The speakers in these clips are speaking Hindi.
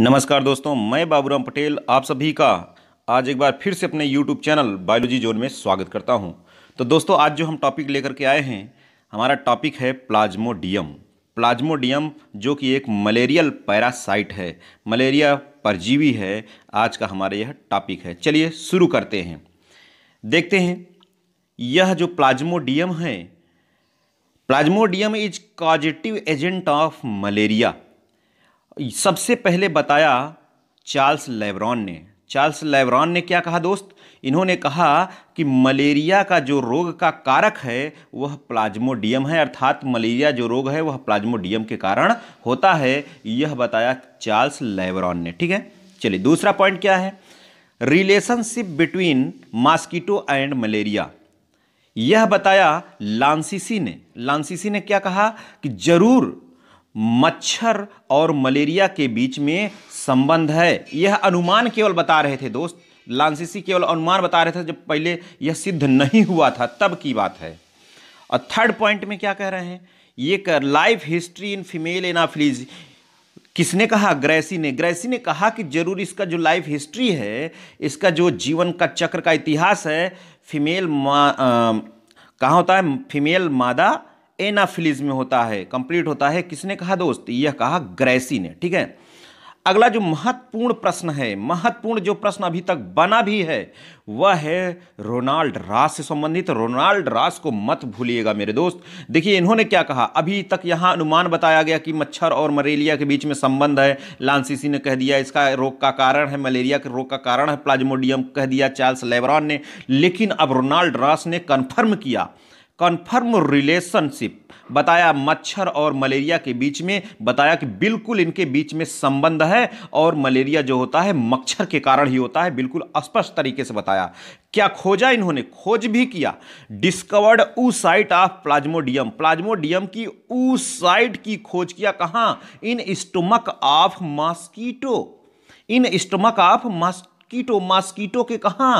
नमस्कार दोस्तों मैं बाबूराम पटेल आप सभी का आज एक बार फिर से अपने यूट्यूब चैनल बायोलॉजी जोन में स्वागत करता हूं तो दोस्तों आज जो हम टॉपिक लेकर के आए हैं हमारा टॉपिक है प्लाज्मोडियम प्लाज्मोडियम जो कि एक मलेरियल पैरासाइट है मलेरिया परजीवी है आज का हमारा यह टॉपिक है चलिए शुरू करते हैं देखते हैं यह जो प्लाज्मोडियम है plasmodium is causative agent of malaria सबसे पहले बताया चार्ल्स लेबरॉन ने चार्ल्स लेबरॉन ने क्या कहा दोस्त इन्होंने कहा कि मलेरिया का जो रोग का कारक है वह प्लाज्मोडियम है अर्थात मलेरिया जो रोग है वह प्लाज्मोडियम के कारण होता है यह बताया चार्ल्स लेबरॉन ने ठीक है चलिए दूसरा पॉइंट क्या है relationship between mosquito and malaria यह बताया लांसीसी ने लांसीसी ने क्या कहा कि जरूर मच्छर और मलेरिया के बीच में संबंध है यह अनुमान केवल बता रहे थे दोस्त लांसिसी केवल अनुमान बता रहे थे जब पहले यह सिद्ध नहीं हुआ था तब की बात है और थर्ड पॉइंट में क्या कह रहे हैं ये कर life history in female anopheles किसने कहा ग्रेसी ने ग्रेसी ने कहा कि जरूर इसका जो लाइफ हिस्ट्री है इसका जो जीवन का चक्र का इतिहास है फीमेल मा कहाँ होता है फीमेल मादा एनाफिलिज में होता है कंप्लीट होता है किसने कहा दोस्त यह कहा ग्रेसी ने ठीक है अगला जो महत्वपूर्ण प्रश्न है महत्वपूर्ण जो प्रश्न अभी तक बना भी है वह है रोनाल्ड रास से संबंधित रोनाल्ड रास को मत भूलिएगा मेरे दोस्त देखिए इन्होंने क्या कहा अभी तक यहाँ अनुमान बताया गया कि मच्छर और मलेरिया के बीच में संबंध है लांसीसी ने कह दिया इसका रोग का कारण है मलेरिया के रोग का कारण है प्लाज्मोडियम कह दिया चार्ल्स लेबरॉन ने लेकिन अब रोनाल्ड रास ने कन्फर्म किया कन्फर्म रिलेशनशिप बताया मच्छर और मलेरिया के बीच में बताया कि बिल्कुल इनके बीच में संबंध है और मलेरिया जो होता है मच्छर के कारण ही होता है बिल्कुल स्पष्ट तरीके से बताया क्या खोजा इन्होंने खोज भी किया डिस्कवर्ड ऊ साइट ऑफ प्लाज्मोडियम प्लाज्मोडियम की ऊ साइट की खोज किया कहाँ in stomach of mosquito in stomach of कीटो मास्कीटो के कहाँ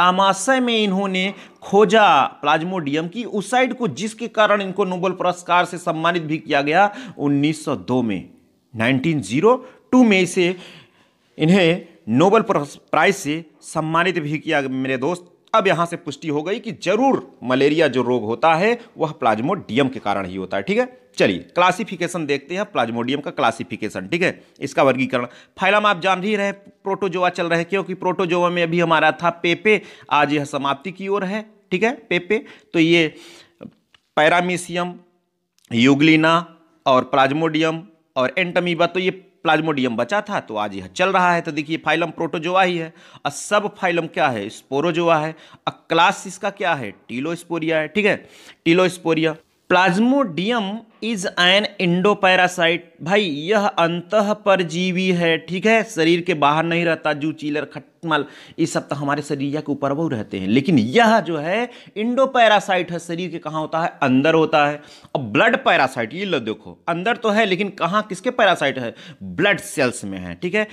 आमाशय में इन्होंने खोजा प्लाज्मोडियम की उस साइड को जिसके कारण इनको नोबल पुरस्कार से सम्मानित भी किया गया 1902 में 1902 में इसे इन्हें नोबल प्राइज से सम्मानित भी किया मेरे दोस्त अब यहां से पुष्टि हो गई कि जरूर मलेरिया जो रोग होता है वह प्लाज्मोडियम के कारण ही होता है ठीक है चलिए क्लासिफिकेशन देखते हैं प्लाज्मोडियम का क्लासिफिकेशन ठीक है इसका वर्गीकरण फाइलम आप जान ही रहे प्रोटोजोआ चल रहे क्योंकि प्रोटोजोआ में अभी हमारा था पेपे आज यह समाप्ति की ओर है ठीक है पेपे तो ये पैरामीसियम युगलिना और प्लाज्मोडियम और एंटमीबा तो ये प्लाज्मोडियम बचा था तो आज यह चल रहा है तो देखिए फाइलम प्रोटोजोआ ही है और सब फाइलम क्या है स्पोरोजोआ है और क्लास इसका क्या है टीलोस्पोरिया है ठीक है telosporea plasmodium is an endoparasite भाई यह अंत परजीवी है ठीक है शरीर के बाहर नहीं रहता जू चीलर खटमल ये सब तो हमारे शरीर के ऊपर वो रहते हैं लेकिन यह जो है इंडो पैरासाइट है शरीर के कहाँ होता है अंदर होता है और ब्लड पैरासाइट ये लो देखो अंदर तो है लेकिन कहाँ किसके पैरासाइट है ब्लड सेल्स में है ठीक है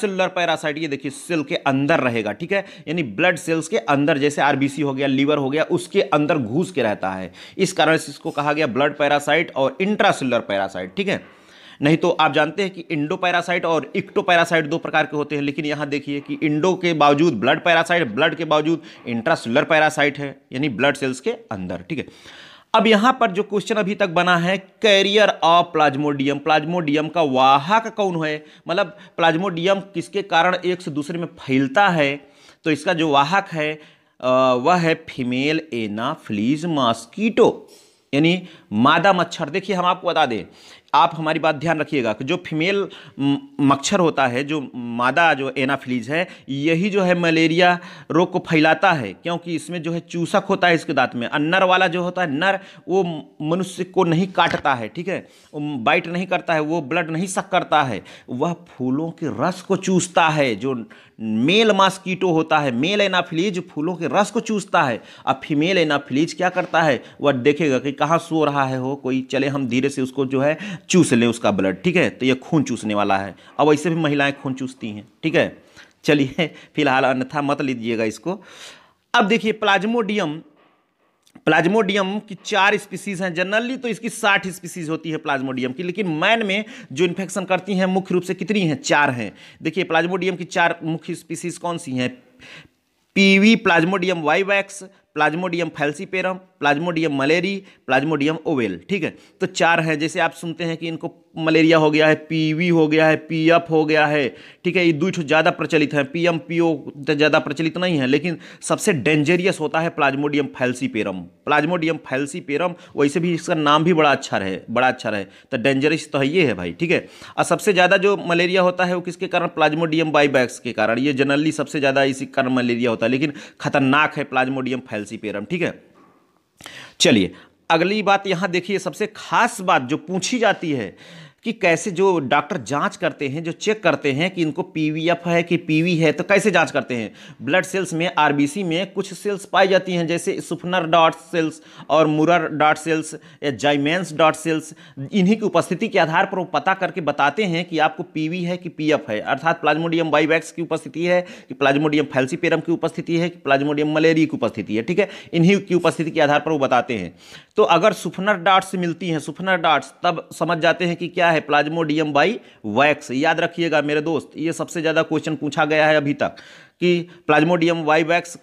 सेलर पैरासाइट ये देखिए सेल के अंदर रहेगा ठीक है यानी ब्लड सेल्स के अंदर जैसे आरबीसी हो गया लीवर हो गया उसके अंदर घूस के रहता है इस कारण इसको कहा गया ब्लड पैरासाइट पैरासाइट और इंट्रासेलर पैरासाइट ठीक है नहीं तो आप जानते हैं कि इंडो पैरासाइट और इक्टो पैरासाइट दो प्रकार के होते हैं लेकिन यहाँ देखिए कि इंडो के बावजूद ब्लड पैरासाइट ब्लड के बावजूद इंट्रासेलर पैरासाइट है यानी ब्लड सेल्स के अंदर ठीक है अब यहाँ पर जो क्वेश्चन अभी तक बना है कैरियर ऑफ प्लाज्मोडियम प्लाज्मोडियम का वाहक कौन है मतलब प्लाज्मोडियम किसके कारण एक से दूसरे में फैलता है तो इसका जो वाहक है वह है फीमेल एना फ्लीज मॉस्कीटो यानी मादा मच्छर देखिए हम आपको बता दें आप हमारी बात ध्यान रखिएगा कि जो फीमेल मच्छर होता है जो मादा जो एनाफिलीज है यही जो है मलेरिया रोग को फैलाता है क्योंकि इसमें जो है चूसक होता है इसके दांत में और नर वाला जो होता है नर वो मनुष्य को नहीं काटता है ठीक है वो बाइट नहीं करता है वो ब्लड नहीं सक करता है वह फूलों के रस को चूसता है जो मेल मास्कीटो होता है मेल एनाफिलीज फूलों के रस को चूसता है अब फीमेल एनाफिलीज क्या करता है वह देखेगा कि कहाँ सो रहा है हो कोई चले हम धीरे से उसको जो है चूस लें उसका ब्लड ठीक है तो यह खून चूसने वाला है अब ऐसे भी महिलाएं खून चूसती हैं ठीक है चलिए फिलहाल अन्यथा मत लीजिएगा इसको अब देखिए प्लाज्मोडियम प्लाज्मोडियम की चार स्पीसीज हैं जनरली तो इसकी साठ स्पीसीज होती है प्लाज्मोडियम की लेकिन मैन में जो इन्फेक्शन करती हैं मुख्य रूप से कितनी हैं चार हैं देखिए प्लाज्मोडियम की चार मुख्य स्पीसीज कौन सी हैं PV plasmodium vivax plasmodium falciparum plasmodium malariae plasmodium ovale ठीक है तो चार हैं जैसे आप सुनते हैं कि इनको मलेरिया हो गया है पीवी हो गया है पीएफ हो गया है ठीक है ये दो ज़्यादा प्रचलित हैं पीएम पीओ तो ज़्यादा प्रचलित नहीं है लेकिन सबसे डेंजरियस होता है प्लाज्मोडियम फैल्सीपेरम प्लाज्मोडियम फैल्सीपेरम वैसे भी इसका नाम भी बड़ा अच्छा रहे बड़ा अच्छा रहे तो डेंजरस तो है ये है भाई ठीक है और सबसे ज़्यादा जो मलेरिया होता है वो किसके कारण प्लाज्मोडियम बाईबैक्स के कारण ये जनरली सबसे ज़्यादा इसी कारण मलेरिया होता है लेकिन खतरनाक है प्लाज्मोडियम फैल पेरम ठीक है चलिए अगली बात यहां देखिए सबसे खास बात जो पूछी जाती है कि कैसे जो डॉक्टर जांच करते हैं जो चेक करते हैं कि इनको पीवीएफ है कि पीवी है तो कैसे जांच करते हैं ब्लड सेल्स में आरबीसी में कुछ सेल्स पाई जाती हैं जैसे सुफनर डॉट सेल्स और मुरर डॉट सेल्स या जाइमेंस डॉट सेल्स इन्हीं की उपस्थिति के आधार पर वो पता करके बताते हैं कि आपको पी है कि पी है अर्थात प्लाज्मोडियम बाईवैक्स की उपस्थिति है कि प्लाज्मोडियम फैल्सीपेरम की उपस्थिति है कि प्लाज्मोडियम मलेरिया की उपस्थिति है ठीक है इन्हीं की उपस्थिति के आधार पर वो बताते हैं तो अगर सुफनर डॉट्स मिलती हैं सुफनर डॉट्स तब समझ जाते हैं कि क्या गया है प्लाज्मोडियम बाई वैक्स याद रखिएगा मेरे दोस्त ये सबसे ज़्यादा क्वेश्चन पूछा गया है अभी तक कि प्लाज्मोडियम वाई वैक्स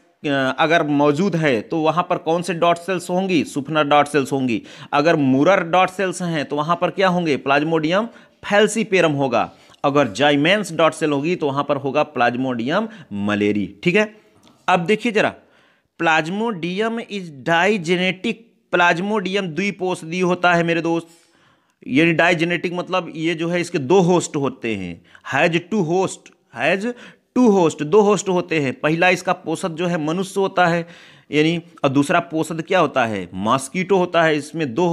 अगर मौजूद है तो वहाँ पर कौन से डॉट सेल्स होंगी सुफनर डॉट सेल्स होंगी अगर मुरर डॉट सेल्स हैं तो वहाँ पर क्या होंगे प्लाज्मोडियम फैल्सीपेरम होगा अगर जाइमेंस डॉट सेल होगी तो वहाँ पर होगा प्लाज्मोडियम मलेरी ठीक है अब देखिए जरा प्लाज्मोडियम इज डाइजेनेटिक प्लाज्मोडियम द्विपोषदी होता है मेरे दोस्त यानी डाइजेनेटिक मतलब ये जो है इसके दो होस्ट होते हैं has two host has two host दो होस्ट होते हैं पहला इसका पोषद जो है मनुष्य होता है यानी और दूसरा पोषद क्या होता है मॉस्कीटो होता है इसमें दो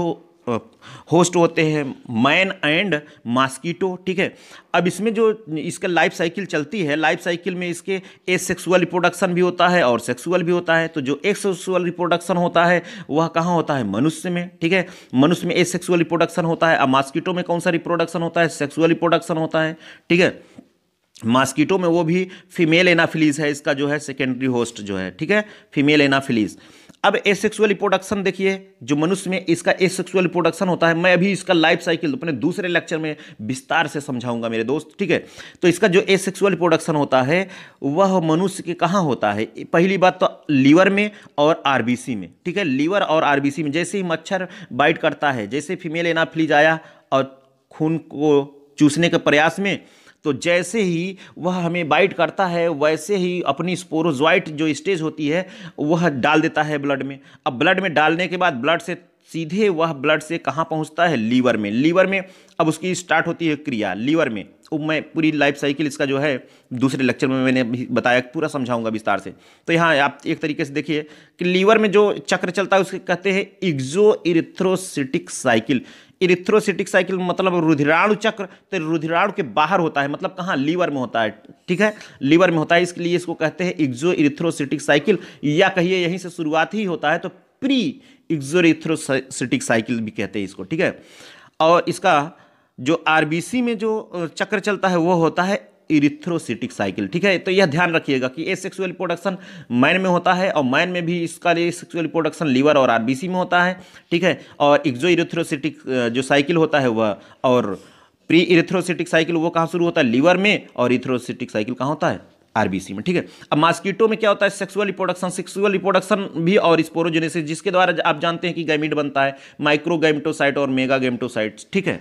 होस्ट होते हैं मैन एंड मास्कीटो ठीक है अब इसमें जो इसका लाइफ साइकिल चलती है लाइफ साइकिल में इसके ए सेक्सुअल रिप्रोडक्शन भी होता है और सेक्सुअल भी होता है तो जो ए सेक्सुअल रिप्रोडक्शन होता है वह कहाँ होता है मनुष्य में ठीक है मनुष्य में ए सेक्सुअल रिप्रोडक्शन होता है अब मास्कीटो में कौन सा रिप्रोडक्शन होता है सेक्सुअल रिप्रोडक्शन होता है ठीक है मास्कीटो में वो भी फीमेल एनाफिलीज है इसका जो है सेकेंडरी होस्ट जो है ठीक है फीमेल एनाफिलीज़ अब एसेक्सुअल रिपोर्डक्शन देखिए जो मनुष्य में इसका एसेक्सुअल रिपोर्डक्शन होता है मैं अभी इसका लाइफ साइकिल अपने दूसरे लेक्चर में विस्तार से समझाऊंगा मेरे दोस्त ठीक है तो इसका जो एसेक्सुअल रिपोर्डक्शन होता है वह मनुष्य के कहाँ होता है पहली बात तो लीवर में और आर में ठीक है लीवर और आर में जैसे ही मच्छर बाइट करता है जैसे फीमेल एनाफ्लीज आया और खून को चूसने के प्रयास में तो जैसे ही वह हमें बाइट करता है वैसे ही अपनी स्पोरोजोइट जो स्टेज होती है वह डाल देता है ब्लड में अब ब्लड में डालने के बाद ब्लड से सीधे वह ब्लड से कहाँ पहुँचता है लीवर में लीवर में अब उसकी स्टार्ट होती है क्रिया लीवर में तो मैं पूरी लाइफ साइकिल इसका जो है दूसरे लेक्चर में मैंने बताया पूरा समझाऊंगा विस्तार से तो यहाँ आप एक तरीके से देखिए कि लीवर में जो चक्र चलता है उसके कहते हैं इग्जो इरिथ्रोसिटिक साइकिल इरिथ्रोसिटिक साइकिल मतलब रुधिराणु चक्र तो रुधिराणु के बाहर होता है मतलब कहाँ लीवर में होता है ठीक है लीवर में होता है इसके लिए इसको कहते हैं इग्जो इरिथ्रोसिटिक साइकिल या कहिए यहीं से शुरुआत ही होता है तो प्री इग्जो इरिथ्रोसिटिक साइकिल भी कहते हैं इसको ठीक है और इसका जो आर में जो चक्र चलता है वो होता है इरिथ्रोसिटिक साइकिल ठीक है तो यह ध्यान रखिएगा कि ए सेक्सुअल प्रोडक्शन मैन में होता है और मैन में भी इसका सेक्सुअल प्रोडक्शन लीवर और आरबीसी में होता है ठीक है और एक्जो इरिथ्रोसिटिक जो साइकिल होता है वह और प्री इरिथ्रोसिटिक साइकिल वो कहाँ शुरू होता है लीवर में और इरिथ्रोसिटिक साइकिल कहाँ होता है आरबीसी में ठीक है अब मास्किटो में क्या होता है सेक्सुअल रिपोडक्शन सेक्सुअल रिपोडक्शन भी और स्पोरोजेनेसिस जिसके द्वारा आप जानते हैं कि गैमिट बनता है माइक्रो गैमिटोसाइट और मेगा गैमिटोसाइट ठीक है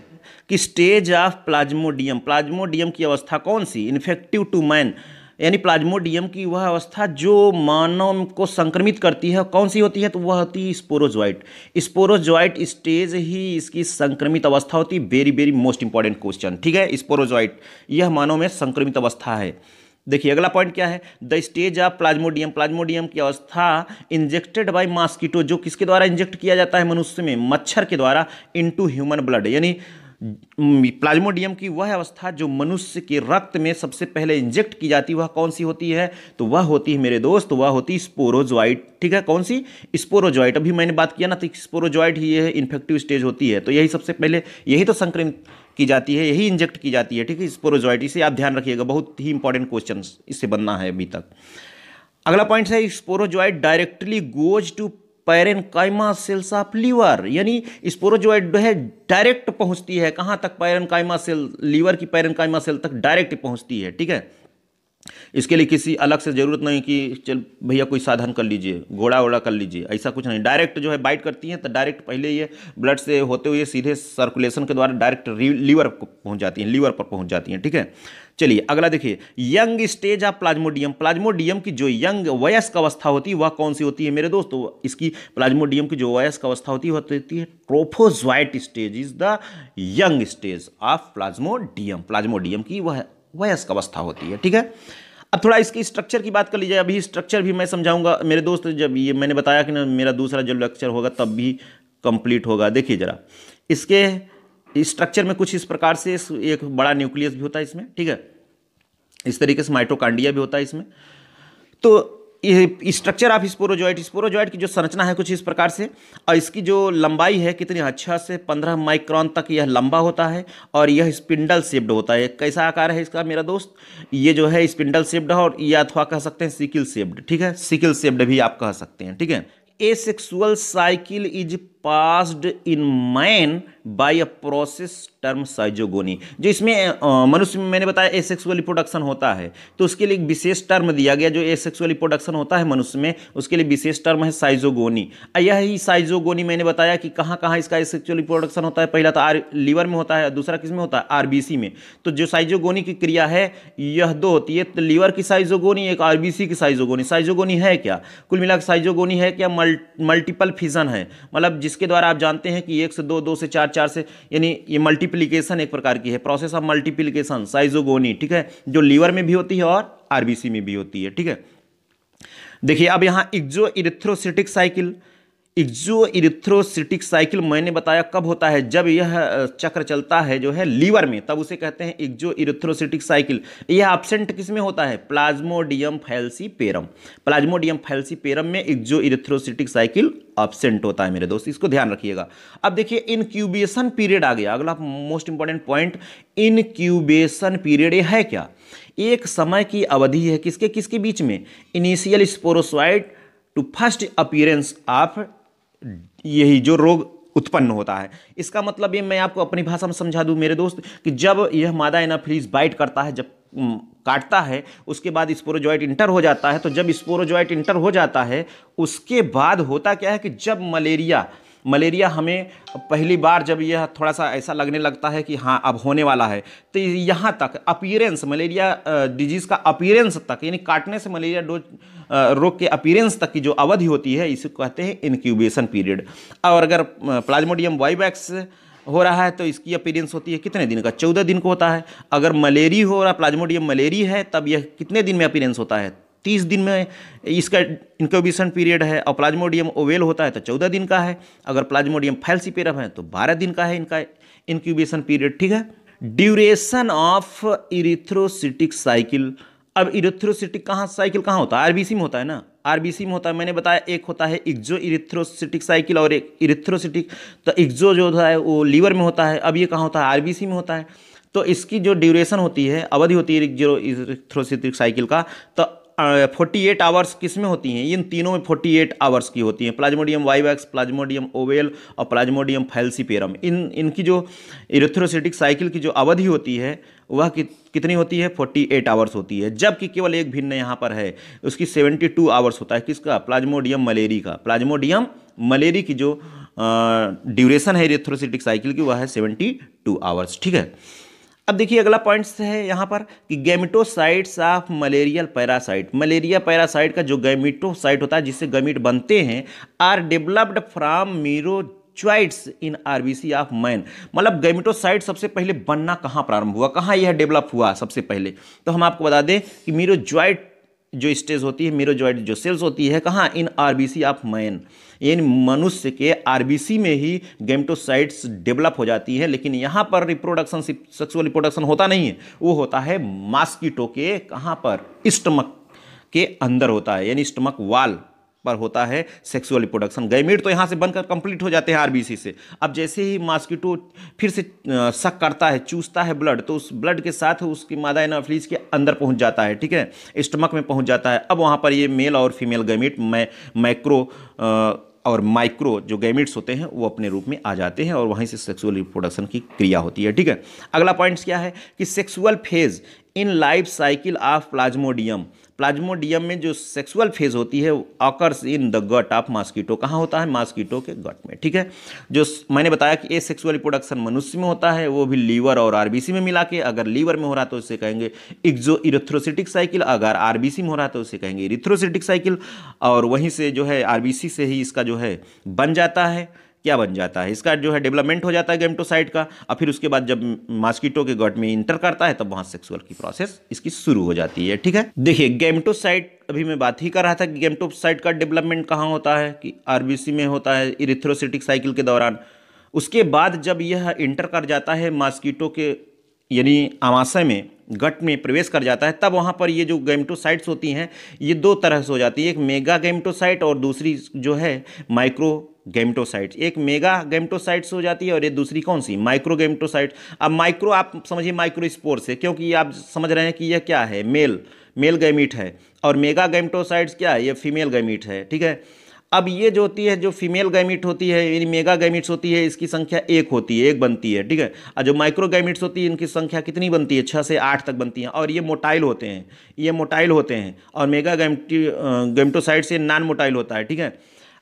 कि स्टेज ऑफ प्लाज्मोडियम प्लाज्मोडियम की अवस्था कौन सी इन्फेक्टिव टू मैन यानी प्लाज्मोडियम की वह अवस्था जो मानव को संक्रमित करती है कौन सी होती है तो वह होती है स्पोरोजॉइट स्पोरोजॉइट स्टेज ही इसकी संक्रमित अवस्था होती है very very most important question ठीक है स्पोरोजॉइट यह मानव में संक्रमित अवस्था है देखिए अगला पॉइंट क्या है the stage of plasmodium plasmodium की अवस्था इंजेक्टेड बाय मॉस्किटो जो किसके द्वारा इंजेक्ट किया जाता है मनुष्य में मच्छर के द्वारा इनटू ह्यूमन ब्लड यानी प्लाज्मोडियम की वह अवस्था जो मनुष्य के रक्त में सबसे पहले इंजेक्ट की जाती है वह कौन सी होती है तो वह होती है मेरे दोस्त वह होती है स्पोरोजॉइट ठीक है कौन सी स्पोरोजॉइट अभी मैंने बात किया ना तो स्पोरोजॉइट ही यह इन्फेक्टिव स्टेज होती है तो यही सबसे पहले यही तो संक्रमित की जाती है यही इंजेक्ट की जाती है ठीक है स्पोरोजॉइट इसे आप ध्यान रखिएगा बहुत ही इंपॉर्टेंट क्वेश्चन इससे बनना है अभी तक अगला पॉइंट है स्पोरोजॉइट डायरेक्टली गोज टू कायमा सेल्स ऑफ लीवर यानी स्पोरोजोइड है डायरेक्ट पहुंचती है कहां तक पैरन कायमा सेल लीवर की पैरन कायमा सेल तक डायरेक्ट पहुंचती है ठीक है इसके लिए किसी अलग से ज़रूरत नहीं कि चल भैया कोई साधन कर लीजिए घोड़ा वोड़ा कर लीजिए ऐसा कुछ नहीं डायरेक्ट जो है बाइट करती हैं तो डायरेक्ट पहले ये ब्लड से होते हुए सीधे सर्कुलेशन के द्वारा डायरेक्ट लीवर को पहुंच जाती हैं लीवर पर पहुंच जाती हैं ठीक है चलिए अगला देखिए young stage of plasmodium plasmodium की जो यंग वयस्क अवस्था होती है वह कौन सी होती है मेरे दोस्तों इसकी प्लाज्मोडियम की जो वयस्क अवस्था होती है वह होती है trophozoite stage is the young stage of plasmodium plasmodium की वह वयस्क अवस्था होती है ठीक है अब थोड़ा इसकी स्ट्रक्चर की बात कर लीजिए अभी स्ट्रक्चर भी मैं समझाऊंगा मेरे दोस्त जब ये मैंने बताया कि ना मेरा दूसरा जब लेक्चर होगा तब भी कंप्लीट होगा देखिए ज़रा इसके स्ट्रक्चर में कुछ इस प्रकार से एक बड़ा न्यूक्लियस भी होता है इसमें ठीक है इस तरीके से माइटोकांडिया भी होता है इसमें तो ये स्ट्रक्चर ऑफ स्पोरोजॉइट स्पोरोजॉइट की जो संरचना है कुछ इस प्रकार से और इसकी जो लंबाई है कितनी अच्छा से पंद्रह माइक्रॉन तक यह लंबा होता है और यह स्पिंडल सेप्ड होता है कैसा आकार है इसका मेरा दोस्त ये जो है स्पिंडल सेप्ड है और ये अथवा तो कह सकते हैं सिकिल सेप्ड ठीक है सिकिल सेप्ड भी आप कह सकते हैं ठीक है asexual cycle is passed in man by a process term schizogony जो इसमें मनुष्य में मैंने बताया एसेक्सुअली प्रोडक्शन होता है तो उसके लिए एक विशेष टर्म दिया गया जो एसेक्सुअल प्रोडक्शन होता है मनुष्य में उसके लिए विशेष टर्म है साइजोगोनी यही साइजोगोनी मैंने बताया कि कहाँ कहाँ इसका एसेक्सुअल प्रोडक्शन होता है पहला तो आर लीवर में होता है दूसरा किस में होता है आरबीसी में तो जो साइजोगोनी की क्रिया है यह दो होती है तो लीवर की साइजोगोनी एक आरबीसी की साइजोगोनी साइजोगोनी है क्या कुल मिलाकर साइजोगोनी है क्या मल्टीपल फिजन है मतलब जिसके द्वारा आप जानते हैं कि एक से दो दो से चार चार से यानी ये मल्टीप्लीकेशन एक प्रकार की है प्रोसेस ऑफ मल्टीप्लीकेशन साइजोगोनी ठीक है जो लीवर में भी होती है और आरबीसी में भी होती है ठीक है देखिए अब यहाँ exo erythrocytic cycle exo erythrocytic cycle मैंने बताया कब होता है जब यह चक्र चलता है जो है लीवर में तब उसे कहते हैं एक्जो इरिथ्रोसिटिक साइकिल यह एबसेंट किस में होता है plasmodium falciparum plasmodium falciparum में एक्जो इरिथ्रोसिटिक साइकिल एबसेंट होता है मेरे दोस्त इसको ध्यान रखिएगा अब देखिए इनक्यूबेशन पीरियड आ गया अगला most important point incubation period है क्या एक समय की अवधि है किसके किसके बीच में initial sporozoite to first appearance of यही जो रोग उत्पन्न होता है इसका मतलब ये मैं आपको अपनी भाषा में समझा दूँ मेरे दोस्त कि जब यह मादा एनाफिलीज बाइट करता है जब काटता है उसके बाद स्पोरोजॉइट इंटर हो जाता है तो जब स्पोरोजॉइट इंटर हो जाता है उसके बाद होता क्या है कि जब मलेरिया मलेरिया हमें पहली बार जब यह थोड़ा सा ऐसा लगने लगता है कि हाँ अब होने वाला है तो यहाँ तक अपीरेंस मलेरिया डिजीज़ का अपीरेंस तक यानी काटने से मलेरिया डोज रोग के अपीरेंस तक की जो अवधि होती है इसे कहते हैं इनक्यूबेशन पीरियड और अगर प्लाज्मोडियम वाईवैक्स हो रहा है तो इसकी अपीरेंस होती है कितने दिन का चौदह दिन को होता है अगर मलेरी हो रहा प्लाज्मोडियम मलेरी है तब यह कितने दिन में अपीरेंस होता है तीस दिन में इसका इंक्यूबेशन पीरियड है और प्लाज्मोडियम ओवेल होता है तो चौदह दिन का है अगर प्लाज्मोडियम फैलसीपेरम है तो बारह दिन का है इनका इंक्यूबेशन पीरियड ठीक है ड्यूरेशन ऑफ इरिथ्रोसिटिक साइकिल अब इरिथ्रोसिटिक कहाँ साइकिल कहाँ होता है आरबीसी में होता है ना आरबीसी में होता है मैंने बताया एक होता है इग्जो इरिथ्रोसिटिक साइकिल और एक इरिथ्रोसिटिक तो इग्जो जो होता है वो लीवर में होता है अब ये कहाँ होता है आरबीसी में होता है तो इसकी जो ड्यूरेशन होती है अवधि होती है जो इरिथ्रोसिटिक साइकिल का तो फोर्टी एट आवर्स किस में होती हैं इन तीनों में फोर्टी एट आवर्स की होती हैं प्लाज्मोडियम वाइवैक्स प्लाज्मोडियम ओवेल और प्लाज्मोडियम फैल्सीपेरम इन इनकी जो इरेथ्रोसिटिक साइकिल की जो अवधि होती है वह कि, कितनी होती है 48 आवर्स होती है जबकि केवल एक भिन्न यहाँ पर है उसकी 72 आवर्स होता है किसका प्लाज्मोडियम मलेरी का प्लाज्मोडियम मलेरी की जो ड्यूरेशन है इरेथ्रोसिटिक साइकिल की वह है 72 आवर्स ठीक है अब देखिए अगला पॉइंट्स है यहाँ पर कि gametocytes of malarial parasite malaria parasite का जो गैमिटोसाइट होता है जिससे गैमिट बनते हैं are developed from merozoites in RBC of man मतलब गैमिटोसाइट सबसे पहले बनना कहाँ प्रारंभ हुआ कहाँ यह डेवलप हुआ सबसे पहले तो हम आपको बता दें कि मीरो ज्वाइट जो स्टेज होती है मेरोजॉइड जो सेल्स होती है कहाँ in RBC of man in मनुष्य के आरबीसी में ही गेमटोसाइट्स डेवलप हो जाती है लेकिन यहाँ पर रिप्रोडक्शन सेक्सुअल रिप्रोडक्शन होता नहीं है वो होता है मास्किटो के कहाँ पर स्टमक के अंदर होता है यानी स्टमक वाल पर होता है सेक्सुअल रिप्रोडक्शन गैमेट तो यहाँ से बनकर कंप्लीट हो जाते हैं आरबीसी से अब जैसे ही मॉस्किटो फिर से शक करता है चूसता है ब्लड तो उस ब्लड के साथ उसकी मादा एनाफ्लीज के अंदर पहुँच जाता है ठीक है स्टमक में पहुँच जाता है अब वहाँ पर ये मेल और फीमेल गैमेट मै माइक्रो और माइक्रो जो गैमिट्स होते हैं वो अपने रूप में आ जाते हैं और वहीं से सेक्सुअल रिप्रोडक्शन की क्रिया होती है ठीक है अगला पॉइंट्स क्या है कि sexual phase in life cycle of plasmodium plasmodium में जो सेक्सुअल फेज होती है occurs in the gut of mosquito कहाँ होता है मॉस्किटो के गट में ठीक है जो मैंने बताया कि ए सेक्सुअल रिप्रोडक्शन मनुष्य में होता है वो भी लीवर और आरबीसी में मिला के अगर लीवर में हो रहा तो उसे कहेंगे इग्जो इरेथ्रोसिटिक साइकिल अगर आरबीसी में हो रहा तो उसे कहेंगे इरेथ्रोसिटिक साइकिल और वहीं से जो है आरबीसी से ही इसका जो है बन जाता है क्या बन जाता है इसका जो है डेवलपमेंट हो जाता है गेमटोसाइट का और फिर उसके बाद जब मास्किटो के गट में इंटर करता है तब वहाँ सेक्सुअल की प्रोसेस इसकी शुरू हो जाती है ठीक है देखिए गेमटोसाइट अभी मैं बात ही कर रहा था कि गेमटोसाइट का डेवलपमेंट कहाँ होता है कि आर में होता है इरिथ्रोसिटिक साइकिल के दौरान उसके बाद जब यह इंटर कर जाता है मास्किटो के यानी आमाशय में गट में प्रवेश कर जाता है तब वहाँ पर ये जो गेमटोसाइट्स होती हैं ये दो तरह से हो जाती है एक मेगा गेमटोसाइट और दूसरी जो है माइक्रो गेमटोसाइट्स एक मेगा गेमटोसाइट्स हो जाती है और ये दूसरी कौन सी माइक्रो गेमटोसाइट अब माइक्रो आप समझिए माइक्रो स्पोर्स है क्योंकि आप समझ रहे हैं कि यह क्या है मेल मेल गैमिट है और मेगा गेमटोसाइट्स क्या है ये फीमेल गैमिट है ठीक है अब ये जो होती है जो फीमेल गैमिट होती है यानी मेगा गैमिट्स होती है इसकी संख्या एक होती है एक बनती है ठीक है और जो माइक्रो गैमिट्स होती है इनकी संख्या कितनी बनती है छः से आठ तक बनती है और ये मोटाइल होते हैं ये मोटाइल होते हैं और मेगा गैमटी गैमटोसाइड से नॉन मोटाइल होता है ठीक है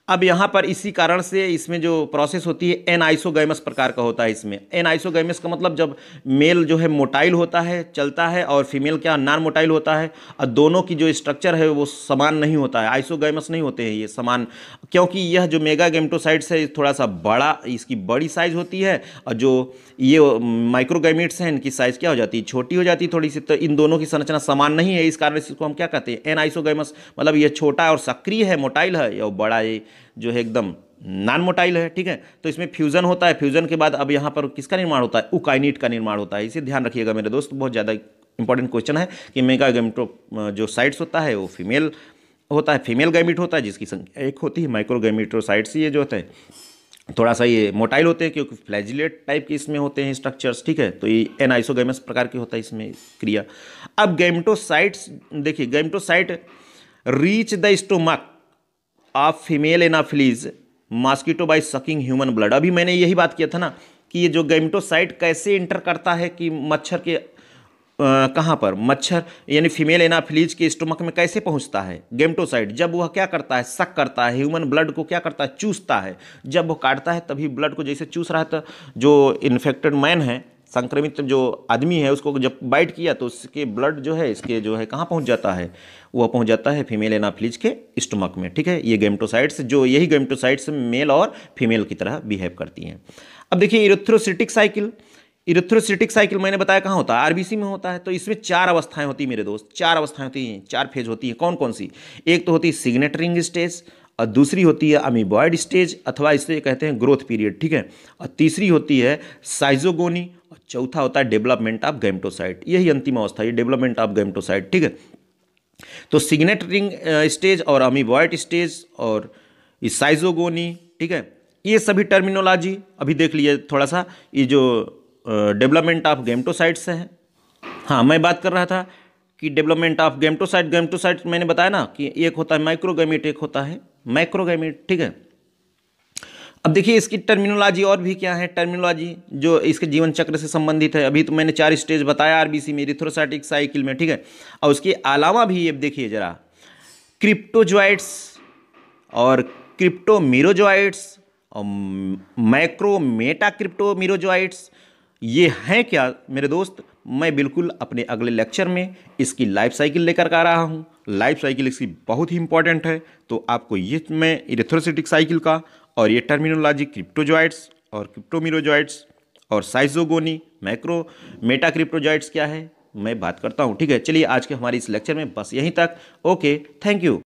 अब यहाँ पर इसी कारण से इसमें जो प्रोसेस होती है एन आइसोगैमस प्रकार का होता है इसमें एन आइसोगैमस का मतलब जब मेल जो है मोटाइल होता है चलता है और फीमेल क्या नॉन मोटाइल होता है और दोनों की जो स्ट्रक्चर है वो समान नहीं होता है आइसोगैमस नहीं होते हैं ये समान क्योंकि यह जो मेगा गेमटोसाइड्स है थोड़ा सा बड़ा इसकी बड़ी साइज होती है और जो ये माइक्रोगैमिट्स हैं इनकी साइज़ क्या हो जाती है छोटी हो जाती है थोड़ी सी तो इन दोनों की संरचना समान नहीं है इस कारण से इसको हम क्या कहते हैं एन आइसोगैमस मतलब यह छोटा और सक्रिय है मोटाइल है और बड़ा ये जो है एकदम नॉन मोटाइल है ठीक है तो इसमें फ्यूज़न होता है फ्यूज़न के बाद अब यहाँ पर किसका निर्माण होता है उकाइनिट का निर्माण होता है इसे ध्यान रखिएगा मेरे दोस्त बहुत ज़्यादा इंपॉर्टेंट क्वेश्चन है कि मेगा गैमिटो जो साइट्स होता है वो फीमेल होता है फीमेल गैमिट होता है जिसकी संख्या एक होती है माइक्रो ये जो होते हैं थोड़ा सा ये मोटाइल होते हैं क्योंकि फ्लैजिलेट टाइप के इसमें होते हैं स्ट्रक्चर्स ठीक है तो ये एनाइसोगेमस प्रकार के होता है इसमें क्रिया अब गैमटोसाइट्स देखिए gametocyte reach the stomach of female anopheles mosquito by sucking human blood अभी मैंने यही बात किया था ना कि ये जो गैमटोसाइट कैसे इंटर करता है कि मच्छर के कहाँ पर मच्छर यानी फीमेल एनाफिलीज के स्टोमक में कैसे पहुँचता है गेमटोसाइट जब वह क्या करता है सक करता है ह्यूमन ब्लड को क्या करता है चूसता है जब वो काटता है तभी ब्लड को जैसे चूस रहा है तो जो इन्फेक्टेड मैन है संक्रमित जो आदमी है उसको जब बाइट किया तो उसके ब्लड जो है इसके जो है कहाँ पहुँच जाता है वह पहुँच जाता है फीमेल एनाफ्लिज के स्टमक में ठीक है ये गेमटोसाइट्स जो यही गेमटोसाइट्स मेल और फीमेल की तरह बिहेव करती हैं अब देखिए इरेथ्रोसिटिक साइकिल इरेथ्रोसिटिक साइकिल मैंने बताया कहाँ होता है आरबीसी में होता है तो इसमें चार अवस्थाएं होती मेरे दोस्त चार अवस्थाएं होती हैं चार फेज होती हैं कौन कौन सी एक तो होती है सिग्नेटरिंग स्टेज और दूसरी होती है अमीबॉयड स्टेज अथवा इसे कहते हैं ग्रोथ पीरियड ठीक है और तीसरी होती है साइजोगोनी चौथा होता है डेवलपमेंट ऑफ गैम्टोसाइट यही अंतिम अवस्था ये डेवलपमेंट ऑफ गैम्टोसाइट ठीक है तो सिग्नेटरिंग स्टेज uh, और अमीबॉइट स्टेज और साइजोगोनी ठीक है ये सभी टर्मिनोलॉजी अभी देख लीजिए थोड़ा सा ये जो डेवलपमेंट ऑफ गेमटोसाइट्स है हाँ मैं बात कर रहा था कि डेवलपमेंट ऑफ गेमटोसाइट गेमटोसाइट मैंने बताया ना कि एक होता है माइक्रोगेमिट एक होता है माइक्रोगेमिट ठीक है अब देखिए इसकी टर्मिनोलॉजी और भी क्या है टर्मिनोलॉजी जो इसके जीवन चक्र से संबंधित है अभी तो मैंने चार स्टेज बताया आरबीसी में रिथ्रोसाइटिक साइकिल में ठीक है और उसके अलावा भी ये देखिए जरा क्रिप्टोजॉइट्स और क्रिप्टोमीरोजॉइट्स और माइक्रोमेटा क्रिप्टोमीरोजॉइट्स ये हैं क्या मेरे दोस्त मैं बिल्कुल अपने अगले लेक्चर में इसकी लाइफ साइकिल लेकर आ रहा हूँ लाइफ साइकिल इसकी बहुत ही इंपॉर्टेंट है तो आपको ये मैं इरेथ्रोसिटिक साइकिल का और ये टर्मिनोलॉजी क्रिप्टोजॉइड्स और क्रिप्टोमिरोजॉइड्स और साइजोगोनी मैक्रो मेटा क्रिप्टोजॉइड्स क्या है मैं बात करता हूँ ठीक है चलिए आज के हमारे इस लेक्चर में बस यहीं तक ओके थैंक यू